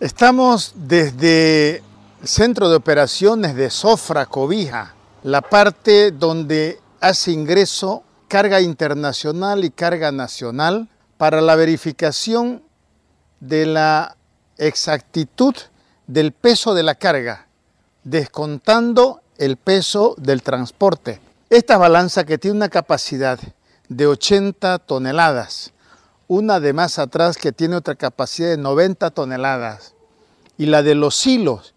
Estamos desde el centro de operaciones de Sofra Cobija, la parte donde hace ingreso carga internacional y carga nacional para la verificación de la exactitud del peso de la carga, descontando el peso del transporte. Esta balanza que tiene una capacidad de 80 toneladas una de más atrás que tiene otra capacidad de 90 toneladas y la de los hilos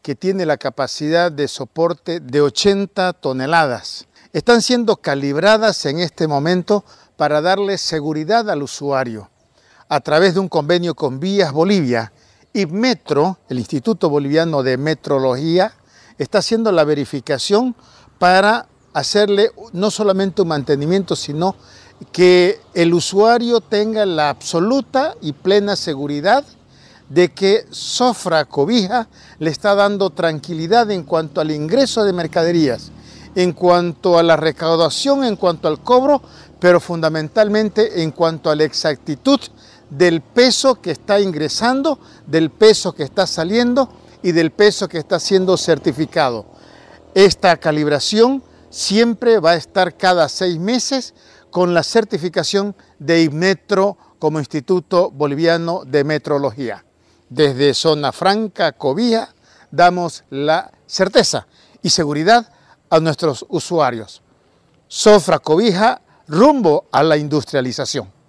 que tiene la capacidad de soporte de 80 toneladas. Están siendo calibradas en este momento para darle seguridad al usuario a través de un convenio con Vías Bolivia y Metro, el Instituto Boliviano de Metrología, está haciendo la verificación para hacerle no solamente un mantenimiento, sino que el usuario tenga la absoluta y plena seguridad de que Sofra Cobija le está dando tranquilidad en cuanto al ingreso de mercaderías, en cuanto a la recaudación, en cuanto al cobro, pero fundamentalmente en cuanto a la exactitud del peso que está ingresando, del peso que está saliendo y del peso que está siendo certificado. Esta calibración siempre va a estar cada seis meses con la certificación de IMETRO como Instituto Boliviano de Metrología. Desde Zona Franca, Cobija, damos la certeza y seguridad a nuestros usuarios. Sofra Cobija, rumbo a la industrialización.